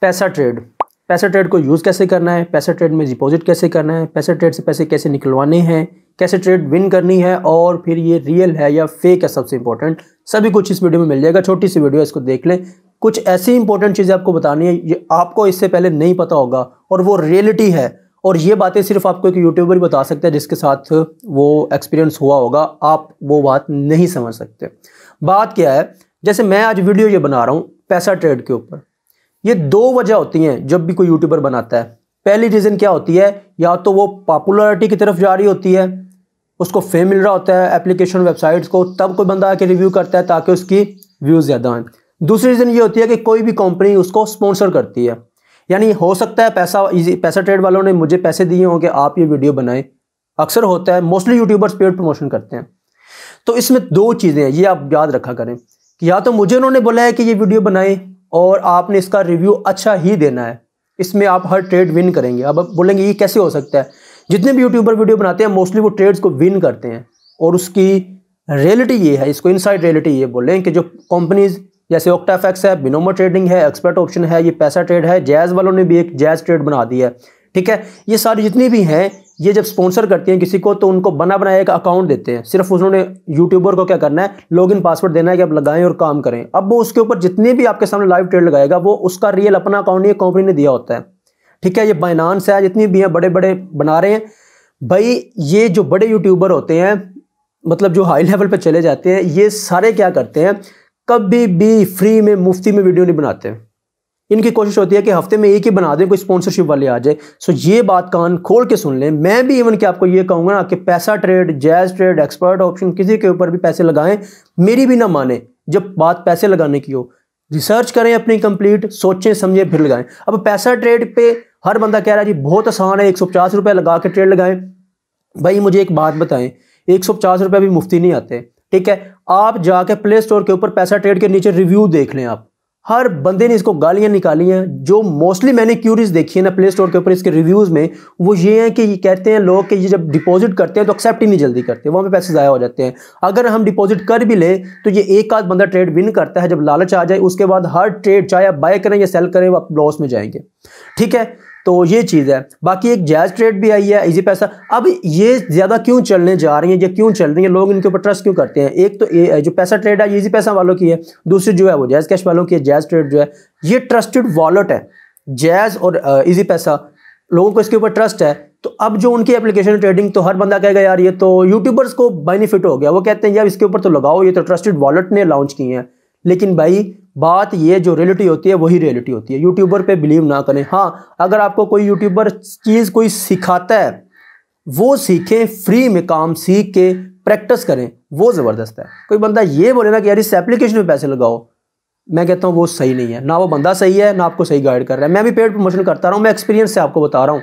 पैसा ट्रेड पैसा ट्रेड को यूज़ कैसे करना है पैसा ट्रेड में डिपॉजिट कैसे करना है पैसा ट्रेड से पैसे कैसे निकलवाने हैं कैसे ट्रेड विन करनी है और फिर ये रियल है या फेक है सबसे इंपॉर्टेंट सभी कुछ इस वीडियो में मिल जाएगा छोटी सी वीडियो इसको देख लें कुछ ऐसी इंपॉर्टेंट चीज़ें आपको बतानी है ये आपको इससे पहले नहीं पता होगा और वो रियलिटी है और ये बातें सिर्फ आपको एक यूट्यूबर ही बता सकता है जिसके साथ वो एक्सपीरियंस हुआ होगा आप वो बात नहीं समझ सकते बात क्या है जैसे मैं आज वीडियो ये बना रहा हूँ पैसा ट्रेड के ऊपर ये दो वजह होती हैं जब भी कोई यूट्यूबर बनाता है पहली रीज़न क्या होती है या तो वो पॉपुलरिटी की तरफ जा रही होती है उसको फेम मिल रहा होता है एप्लीकेशन वेबसाइट्स को तब कोई बंदा आके रिव्यू करता है ताकि उसकी व्यूज़ ज़्यादा आए दूसरी रीज़न ये होती है कि कोई भी कंपनी उसको स्पॉन्सर करती है यानी हो सकता है पैसा इजी पैसा ट्रेड वालों ने मुझे पैसे दिए हों कि आप ये वीडियो बनाएं अक्सर होता है मोस्टली यूट्यूबर्स पेड प्रमोशन करते हैं तो इसमें दो चीज़ें हैं ये आप याद रखा करें कि या तो मुझे उन्होंने बोला है कि ये वीडियो बनाएं और आपने इसका रिव्यू अच्छा ही देना है इसमें आप हर ट्रेड विन करेंगे अब बोलेंगे ये कैसे हो सकता है जितने भी यूट्यूबर वीडियो बनाते हैं मोस्टली वो ट्रेड्स को विन करते हैं और उसकी रियलिटी ये है इसको इनसाइड रियलिटी ये बोल रहे हैं कि जो कंपनीज जैसे ओक्टाफेक्स है बिनोमो ट्रेडिंग है एक्सपर्ट ऑप्शन है ये पैसा ट्रेड है जैज़ वालों ने भी एक जैज़ ट्रेड बना दी है ठीक है ये सारी जितनी भी हैं ये जब स्पॉन्सर करती हैं किसी को तो उनको बना बनाया एक अकाउंट देते हैं सिर्फ उन्होंने यूट्यूबर को क्या करना है लॉगिन पासवर्ड देना है कि आप लगाएं और काम करें अब वो उसके ऊपर जितने भी आपके सामने लाइव ट्रेड लगाएगा वो उसका रियल अपना अकाउंट ये कंपनी ने दिया होता है ठीक है ये बाइनानस है जितनी भी हैं बड़े बड़े बना रहे हैं भाई ये जो बड़े यूट्यूबर होते हैं मतलब जो हाई लेवल पर चले जाते हैं ये सारे क्या करते हैं कभी भी फ्री में मुफ्ती में वीडियो नहीं बनाते हैं इनकी कोशिश होती है कि हफ्ते में एक ही बना दें कोई स्पॉन्सरशिप वाले आ जाए सो ये बात कान खोल के सुन लें मैं भी इवन कि आपको ये कहूँगा ना कि पैसा trade Jazz trade expert option किसी के ऊपर भी पैसे लगाएं मेरी भी ना माने जब बात पैसे लगाने की हो रिसर्च करें अपनी कंप्लीट सोचें समझें फिर लगाएं अब पैसा ट्रेड पे हर बंदा कह रहा है जी बहुत आसान है एक सौ पचास रुपये लगा के ट्रेड लगाएं भाई मुझे एक बात बताएं एक सौ पचास रुपये भी मुफ्ती नहीं आते ठीक है आप जाके प्ले स्टोर के ऊपर पैसा ट्रेड के नीचे रिव्यू देख लें आप हर बंदे ने इसको गालियां निकाली हैं जो मोस्टली मैंने क्यूरीज देखी है ना प्ले स्टोर के ऊपर इसके रिव्यूज़ में वो ये हैं कि ये कहते हैं लोग कि ये जब डिपॉजिट करते हैं तो एक्सेप्ट ही नहीं जल्दी करते वहाँ पे पैसे ज़ाया हो जाते हैं अगर हम डिपॉजिट कर भी लें तो ये एक आध बंदा ट्रेड विन करता है जब लालच आ जाए उसके बाद हर ट्रेड चाहे आप बाय करें या सेल करें वो आप लॉस में जाएंगे ठीक है तो ये चीज़ है बाकी एक जायज ट्रेड भी आई है इजी पैसा अब ये ज़्यादा क्यों चलने जा रही है या क्यों चल रही है लोग इनके ऊपर ट्रस्ट क्यों करते हैं एक तो ए, जो पैसा ट्रेड है इजी पैसा वालों की है दूसरी जो है वो जैज़ कैश वालों की है जैज़ ट्रेड जो है ये ट्रस्टेड वॉलेट है जैज़ और ईजी पैसा लोगों को इसके ऊपर ट्रस्ट है तो अब जो उनकी एप्लीकेशन ट्रेडिंग तो हर बंदा कहेगा यार ये तो यूट्यूबर्स को बेनिफिट हो गया वो कहते हैं यार इसके ऊपर तो लगाओ ये तो ट्रस्टेड वॉलेट ने लॉन्च किए हैं लेकिन भाई बात ये जो रियलिटी होती है वही रियलिटी होती है यूट्यूबर पे बिलीव ना करें हाँ अगर आपको कोई यूट्यूबर चीज़ कोई सिखाता है वो सीखें फ्री में काम सीख के प्रैक्टिस करें वो ज़बरदस्त है कोई बंदा ये बोले ना कि यार इस एप्लीकेशन में पैसे लगाओ मैं कहता हूँ वो सही नहीं है ना वो बंदा सही है ना आपको सही गाइड कर रहा है मैं भी पेड प्रमोशन करता रहा हूँ मैं एक्सपीरियंस से आपको बता रहा हूँ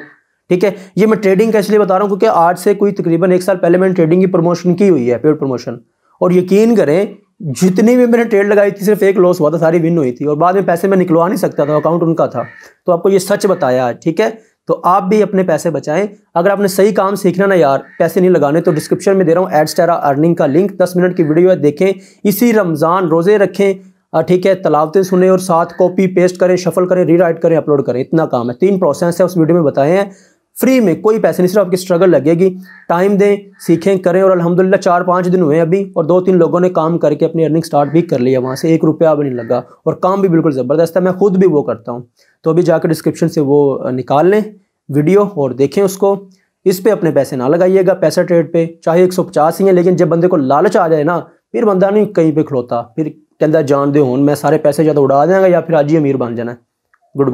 ठीक है ये मैं ट्रेडिंग का इसलिए बता रहा हूँ क्योंकि आज से कोई तकरीबन एक साल पहले मैंने ट्रेडिंग की प्रमोशन की हुई है पेड प्रमोशन और यकीन करें जितनी भी मैंने ट्रेड लगाई थी सिर्फ एक लॉस हुआ था सारी विन हुई थी और बाद में पैसे मैं निकलवा नहीं सकता था अकाउंट उनका था तो आपको ये सच बताया ठीक है तो आप भी अपने पैसे बचाएं अगर आपने सही काम सीखना ना यार पैसे नहीं लगाने तो डिस्क्रिप्शन में दे रहा हूँ एड स्टारा अर्निंग का लिंक दस मिनट की वीडियो है देखें इसी रमज़ान रोज़े रखें ठीक है तलावते सुने और साथ कॉपी पेस्ट करें शफल करें रीराइट करें अपलोड करें इतना काम है तीन प्रोसेस है उस वीडियो में बताए हैं फ्री में कोई पैसे नहीं सिर्फ आपकी स्ट्रगल लगेगी टाइम दें सीखें करें और अलहमदिल्ला चार पाँच दिन हुए अभी और दो तीन लोगों ने काम करके अपनी अर्निंग स्टार्ट भी कर लिया वहाँ से एक रुपया भी नहीं लगा और काम भी बिल्कुल ज़बरदस्त है मैं खुद भी वो करता हूँ तो अभी जाकर डिस्क्रिप्शन से वो निकाल लें वीडियो और देखें उसको इस पर अपने पैसे ना लगाइएगा पैसा ट्रेड पर चाहे एक सौ पचास ही है लेकिन जब बंदे को लालच आ जाए ना फिर बंदा नहीं कहीं पर खड़ोता फिर कहता जान दे हूँ मैं सारे पैसे ज़्यादा उड़ा देंगे या फिर आज ही अमीर बन जाना है गुड बाय